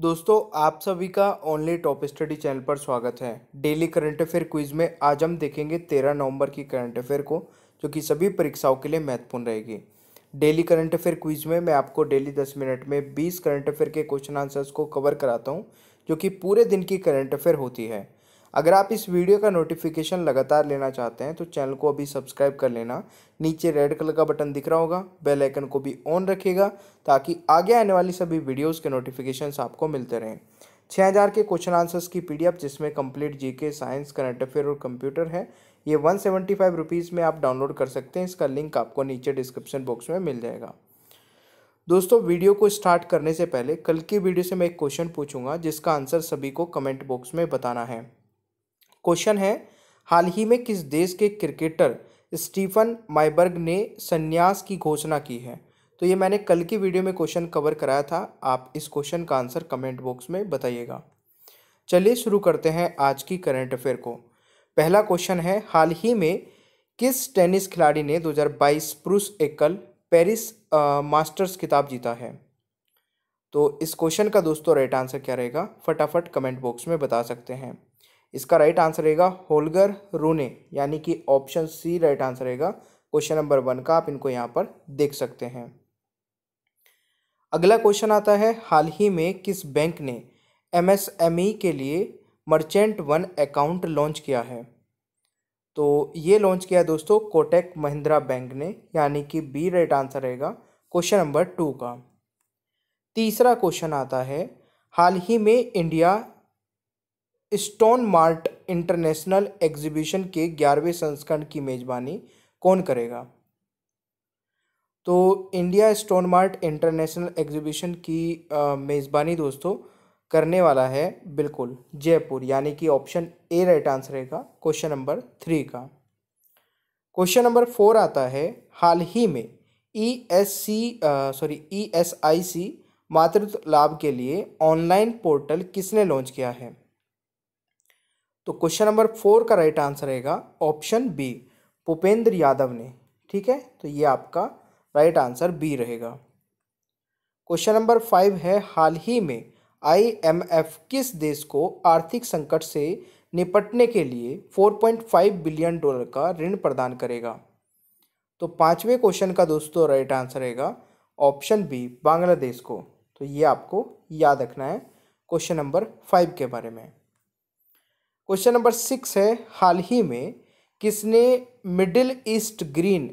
दोस्तों आप सभी का ओनली टॉप स्टडी चैनल पर स्वागत है डेली करंट अफेयर क्विज में आज हम देखेंगे तेरह नवंबर की करंट अफेयर को जो कि सभी परीक्षाओं के लिए महत्वपूर्ण रहेगी डेली करंट अफेयर क्विज में मैं आपको डेली दस मिनट में बीस करंट अफेयर के क्वेश्चन आंसर्स को कवर कराता हूँ जो कि पूरे दिन की करंट अफेयर होती है अगर आप इस वीडियो का नोटिफिकेशन लगातार लेना चाहते हैं तो चैनल को अभी सब्सक्राइब कर लेना नीचे रेड कलर का बटन दिख रहा होगा बेल आइकन को भी ऑन रखेगा ताकि आगे आने वाली सभी वीडियोस के नोटिफिकेशन आपको मिलते रहें छः हज़ार के क्वेश्चन आंसर्स की पीडीएफ जिसमें complete GK science current affair और कंप्यूटर है ये वन सेवेंटी फाइव रुपीज़ में आप डाउनलोड कर सकते हैं इसका लिंक आपको नीचे डिस्क्रिप्शन बॉक्स में मिल जाएगा दोस्तों वीडियो को स्टार्ट करने से पहले कल की वीडियो से मैं एक क्वेश्चन पूछूंगा जिसका आंसर सभी को कमेंट बॉक्स में बताना है क्वेश्चन है हाल ही में किस देश के क्रिकेटर स्टीफन माइबर्ग ने संन्यास की घोषणा की है तो ये मैंने कल की वीडियो में क्वेश्चन कवर कराया था आप इस क्वेश्चन का आंसर कमेंट बॉक्स में बताइएगा चलिए शुरू करते हैं आज की करंट अफेयर को पहला क्वेश्चन है हाल ही में किस टेनिस खिलाड़ी ने 2022 पुरुष एकल पेरिस मास्टर्स किताब जीता है तो इस क्वेश्चन का दोस्तों राइट आंसर क्या रहेगा फटाफट कमेंट बॉक्स में बता सकते हैं इसका राइट आंसर रहेगा होलगर रूने यानी कि ऑप्शन सी राइट आंसर रहेगा क्वेश्चन नंबर वन का आप इनको यहाँ पर देख सकते हैं अगला क्वेश्चन आता है हाल ही में किस बैंक ने एमएसएमई e के लिए मर्चेंट वन अकाउंट लॉन्च किया है तो ये लॉन्च किया है दोस्तों कोटेक महिंद्रा बैंक ने यानी कि बी राइट आंसर रहेगा क्वेश्चन नंबर टू का तीसरा क्वेश्चन आता है हाल ही में India Stone Mart International Exhibition के ग्यारहवें संस्करण की मेज़बानी कौन करेगा तो India Stone Mart International Exhibition की मेज़बानी दोस्तों करने वाला है बिल्कुल जयपुर यानी कि ऑप्शन ए राइट आंसर रहेगा क्वेश्चन नंबर थ्री का क्वेश्चन नंबर फोर आता है हाल ही में E S C sorry E S I C मातृत्व लाभ के लिए ऑनलाइन पोर्टल किसने लॉन्च किया है तो क्वेश्चन नंबर फोर का राइट आंसर रहेगा ऑप्शन बी भूपेंद्र यादव ने ठीक है तो ये आपका राइट आंसर बी रहेगा क्वेश्चन नंबर फाइव है हाल ही में आईएमएफ किस देश को आर्थिक संकट से निपटने के लिए 4.5 बिलियन डॉलर का ऋण प्रदान करेगा तो पांचवें क्वेश्चन का दोस्तों राइट आंसर रहेगा ऑप्शन बी बांग्लादेश को तो ये आपको याद रखना है क्वेश्चन नंबर फाइव के बारे में क्वेश्चन नंबर सिक्स है हाल ही में किसने मिडिल ईस्ट ग्रीन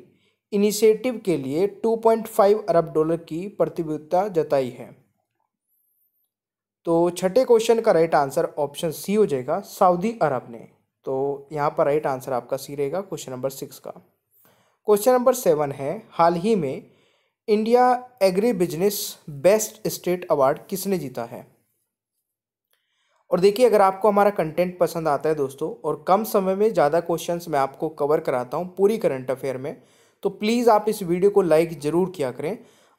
इनिशिएटिव के लिए 2.5 अरब डॉलर की प्रतिबद्धता जताई है तो छठे क्वेश्चन का राइट आंसर ऑप्शन सी हो जाएगा सऊदी अरब ने तो यहाँ पर राइट आंसर आपका सी रहेगा क्वेश्चन नंबर सिक्स का क्वेश्चन नंबर सेवन है हाल ही में India agri business best state award किसने जीता है और देखिए अगर आपको हमारा कंटेंट पसंद आता है दोस्तों और कम समय में ज़्यादा क्वेश्चंस मैं आपको कवर कराता हूँ पूरी करंट अफेयर में तो प्लीज़ आप इस वीडियो को लाइक ज़रूर किया करें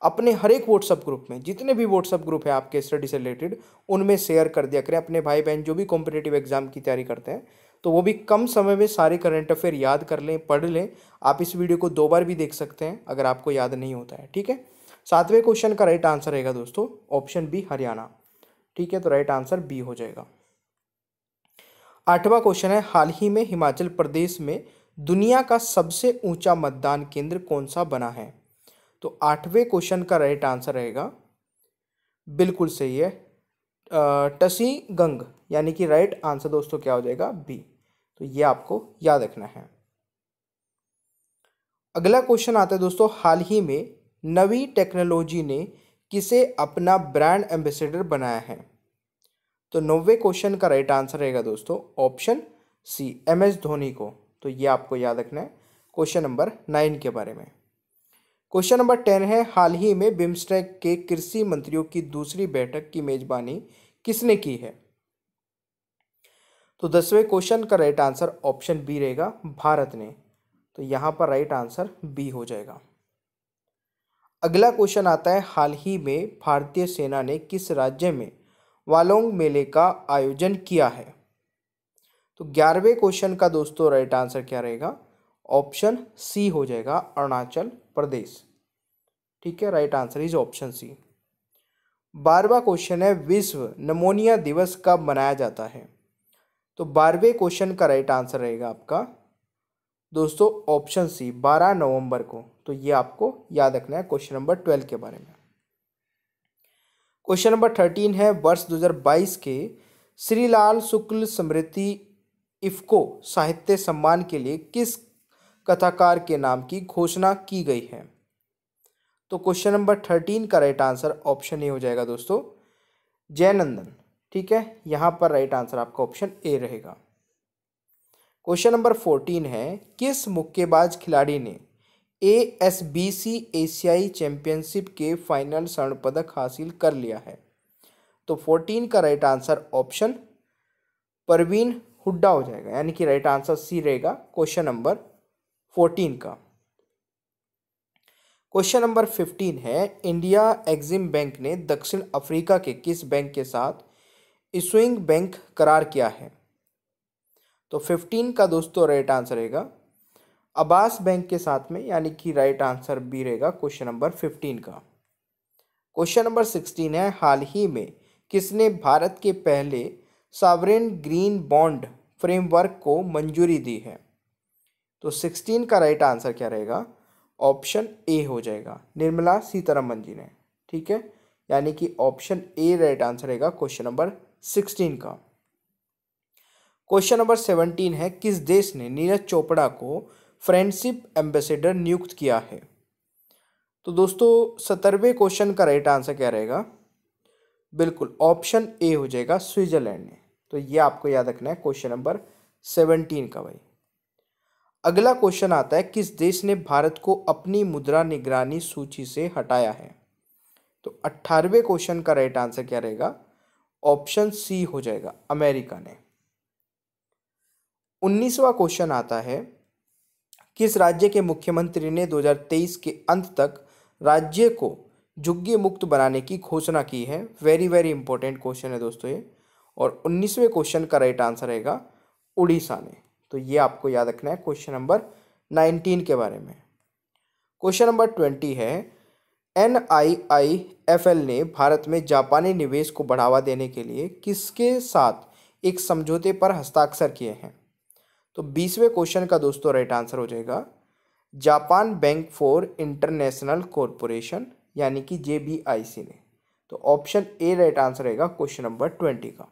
अपने हर एक व्हाट्सअप ग्रुप में जितने भी व्हाट्सअप ग्रुप है आपके स्टडी से रिलेटेड उनमें शेयर कर दिया करें अपने भाई बहन जो भी कॉम्पिटेटिव एग्जाम की तैयारी करते हैं तो वो भी कम समय में सारे करंट अफेयर याद कर लें पढ़ लें आप इस वीडियो को दो बार भी देख सकते हैं अगर आपको याद नहीं होता है ठीक है सातवें क्वेश्चन का राइट आंसर रहेगा दोस्तों ऑप्शन बी हरियाणा ठीक है तो राइट आंसर बी हो जाएगा आठवां क्वेश्चन है हाल ही में हिमाचल प्रदेश में दुनिया का सबसे ऊंचा मतदान केंद्र कौन सा बना है तो आठवें क्वेश्चन का राइट आंसर रहेगा बिल्कुल सही है टसी गंग यानी कि राइट आंसर दोस्तों क्या हो जाएगा बी तो ये आपको याद रखना है अगला क्वेश्चन आता है दोस्तों हाल ही में नवी टेक्नोलॉजी ने किसे अपना ब्रांड एम्बेसडर बनाया है तो नौवे क्वेश्चन का राइट आंसर रहेगा दोस्तों option C M S Dhoni को तो ये आपको याद रखना है क्वेश्चन नंबर नाइन के बारे में क्वेश्चन नंबर टेन है हाल ही में बिम्स्टेक के कृषि मंत्रियों की दूसरी बैठक की मेजबानी किसने की है तो दसवें क्वेश्चन का राइट आंसर ऑप्शन बी रहेगा भारत ने तो यहाँ पर राइट आंसर बी हो जाएगा अगला क्वेश्चन आता है हाल ही में भारतीय सेना ने किस राज्य में वालोंग मेले का आयोजन किया है तो ग्यारहवें क्वेश्चन का दोस्तों राइट आंसर क्या रहेगा ऑप्शन सी हो जाएगा अरुणाचल प्रदेश ठीक है right answer is option C बारहवा क्वेश्चन है विश्व नमोनिया दिवस कब मनाया जाता है तो बारहवें क्वेश्चन का राइट आंसर रहेगा आपका दोस्तों ऑप्शन सी 12 नवंबर को तो ये आपको याद रखना है क्वेश्चन नंबर ट्वेल्व के बारे में क्वेश्चन नंबर थर्टीन है वर्ष 2022 के श्रीलाल शुक्ल स्मृति इफ्को साहित्य सम्मान के लिए किस कथाकार के नाम की घोषणा की गई है तो क्वेश्चन नंबर थर्टीन का राइट आंसर ऑप्शन ए हो जाएगा दोस्तों जयनंदन ठीक है यहाँ पर राइट आंसर आपका ऑप्शन ए रहेगा क्वेश्चन नंबर फोर्टीन है किस मुक्केबाज खिलाड़ी ने ए एस बी सी एशियाई चैंपियनशिप के फाइनल स्वर्ण पदक हासिल कर लिया है तो फोर्टीन का right answer option Parveen Hooda हो जाएगा यानी कि राइट आंसर सी रहेगा क्वेश्चन नंबर फोर्टीन का क्वेश्चन नंबर फिफ्टीन है इंडिया एग्जिम बैंक ने दक्षिण अफ्रीका के किस बैंक के साथ स्विंग बैंक करार किया है तो फिफ्टीन का दोस्तों राइट आंसर रहेगा अब्बास बैंक के साथ में यानी कि राइट आंसर बी रहेगा क्वेश्चन नंबर फिफ्टीन का क्वेश्चन नंबर सिक्सटीन है हाल ही में किसने भारत के पहले सावरेन ग्रीन बॉन्ड फ्रेमवर्क को मंजूरी दी है तो सिक्सटीन का राइट आंसर क्या रहेगा ऑप्शन ए हो जाएगा निर्मला सीतारमन जी ने ठीक है यानी कि ऑप्शन ए राइट आंसर रहेगा क्वेश्चन नंबर सिक्सटीन का क्वेश्चन नंबर सेवनटीन है किस देश ने नीरज चोपड़ा को फ्रेंडशिप एम्बेसडर नियुक्त किया है तो दोस्तों सत्तरवें क्वेश्चन का राइट आंसर क्या रहेगा बिल्कुल ऑप्शन ए हो जाएगा स्विट्जरलैंड ने तो ये आपको याद रखना है क्वेश्चन नंबर सेवनटीन का भाई अगला क्वेश्चन आता है किस देश ने भारत को अपनी मुद्रा निगरानी सूची से हटाया है तो अट्ठारहवें क्वेश्चन का राइट आंसर क्या रहेगा ऑप्शन सी हो जाएगा अमेरिका ने उन्नीसवा क्वेश्चन आता है किस राज्य के मुख्यमंत्री ने 2023 के अंत तक राज्य को झुग्गी मुक्त बनाने की घोषणा की है वेरी वेरी इंपॉर्टेंट क्वेश्चन है दोस्तों ये और उन्नीसवें क्वेश्चन का राइट आंसर रहेगा उड़ीसा ने तो ये आपको याद रखना है क्वेश्चन नंबर नाइनटीन के बारे में क्वेश्चन नंबर ट्वेंटी है N I I F L ने भारत में जापानी निवेश को बढ़ावा देने के लिए किसके साथ एक समझौते पर हस्ताक्षर किए हैं तो बीसवें क्वेश्चन का दोस्तों राइट आंसर हो जाएगा Japan Bank for International Corporation यानी कि जे ने तो ऑप्शन ए राइट आंसर रहेगा क्वेश्चन नंबर ट्वेंटी का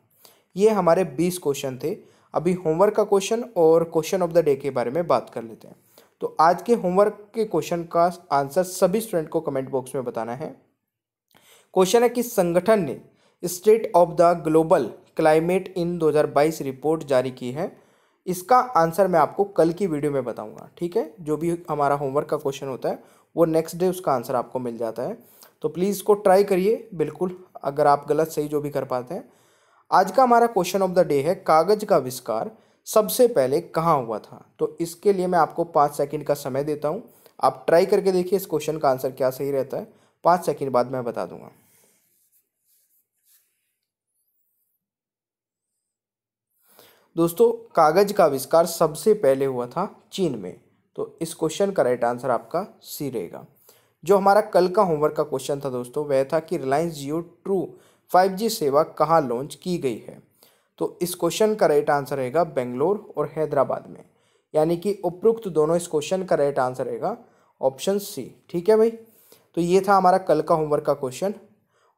ये हमारे बीस क्वेश्चन थे अभी होमवर्क का क्वेश्चन और क्वेश्चन ऑफ द डे के बारे में बात कर लेते हैं तो आज के होमवर्क के क्वेश्चन का आंसर सभी स्टूडेंट को कमेंट बॉक्स में बताना है क्वेश्चन है कि संगठन ने state of the global climate in 2022 report जारी की है इसका आंसर मैं आपको कल की वीडियो में बताऊंगा ठीक है जो भी हमारा होमवर्क का क्वेश्चन होता है वो नेक्स्ट डे उसका आंसर आपको मिल जाता है तो प्लीज़ इसको ट्राई करिए बिल्कुल अगर आप गलत सही जो भी कर पाते हैं आज का हमारा क्वेश्चन ऑफ द डे है कागज़ का विस्कार सबसे पहले कहाँ हुआ था तो इसके लिए मैं आपको पाँच सेकेंड का समय देता हूँ आप ट्राई करके देखिए इस क्वेश्चन का आंसर क्या सही रहता है पाँच सेकेंड बाद मैं बता दूंगा दोस्तों कागज़ का आविष्कार सबसे पहले हुआ था चीन में तो इस क्वेश्चन का राइट आंसर आपका सी रहेगा जो हमारा कल का होमवर्क का क्वेश्चन था दोस्तों वह था कि Reliance Jio true five G सेवा कहाँ लॉन्च की गई है तो इस क्वेश्चन का राइट आंसर रहेगा बेंगलोर और हैदराबाद में यानी कि उपरोक्त दोनों इस क्वेश्चन का राइट आंसर रहेगा ऑप्शन सी ठीक है भाई तो ये था हमारा कल का होमवर्क का क्वेश्चन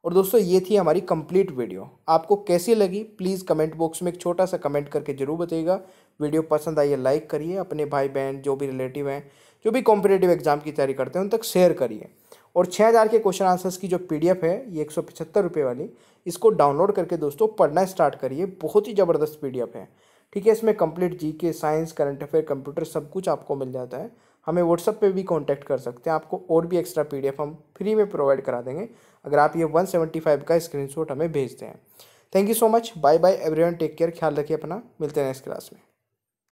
और दोस्तों ये थी हमारी कंप्लीट वीडियो आपको कैसी लगी प्लीज़ कमेंट बॉक्स में एक छोटा सा कमेंट करके जरूर बताइएगा वीडियो पसंद आई है लाइक करिए अपने भाई बहन जो भी रिलेटिव हैं जो भी कॉम्पिटेटिव एग्जाम की तैयारी करते हैं उन तक शेयर करिए और छः हज़ार के क्वेश्चन आंसर्स की जो पी है ये एक सौ पचहत्तर रुपये वाली इसको डाउनलोड करके दोस्तों पढ़ना स्टार्ट करिए बहुत ही ज़बरदस्त पी है ठीक है इसमें complete G science current affair computer सब कुछ आपको मिल जाता है हमें व्हाट्सअप पर भी कॉन्टैक्ट कर सकते हैं आपको और भी एक्स्ट्रा पी हम फ्री में प्रोवाइड करा देंगे अगर आप ये 175 का स्क्रीनशॉट हमें भेजते हैं thank you so much bye bye everyone take care ख्याल रखिए अपना मिलते हैं नेक्स्ट क्लास में